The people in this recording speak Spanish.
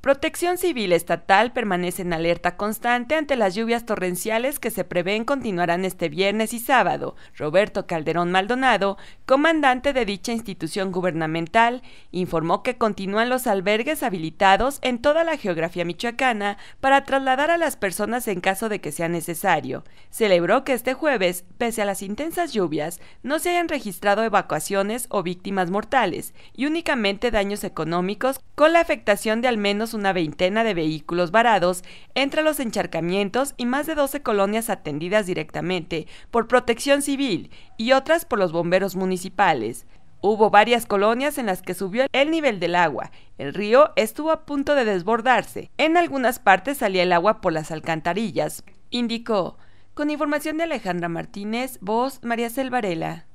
Protección Civil Estatal permanece en alerta constante ante las lluvias torrenciales que se prevén continuarán este viernes y sábado. Roberto Calderón Maldonado, comandante de dicha institución gubernamental, informó que continúan los albergues habilitados en toda la geografía michoacana para trasladar a las personas en caso de que sea necesario. Celebró que este jueves, pese a las intensas lluvias, no se hayan registrado evacuaciones o víctimas mortales y únicamente daños económicos con la afectación de al menos una veintena de vehículos varados entre los encharcamientos y más de 12 colonias atendidas directamente por protección civil y otras por los bomberos municipales. Hubo varias colonias en las que subió el nivel del agua. El río estuvo a punto de desbordarse. En algunas partes salía el agua por las alcantarillas, indicó. Con información de Alejandra Martínez, voz María Selvarela.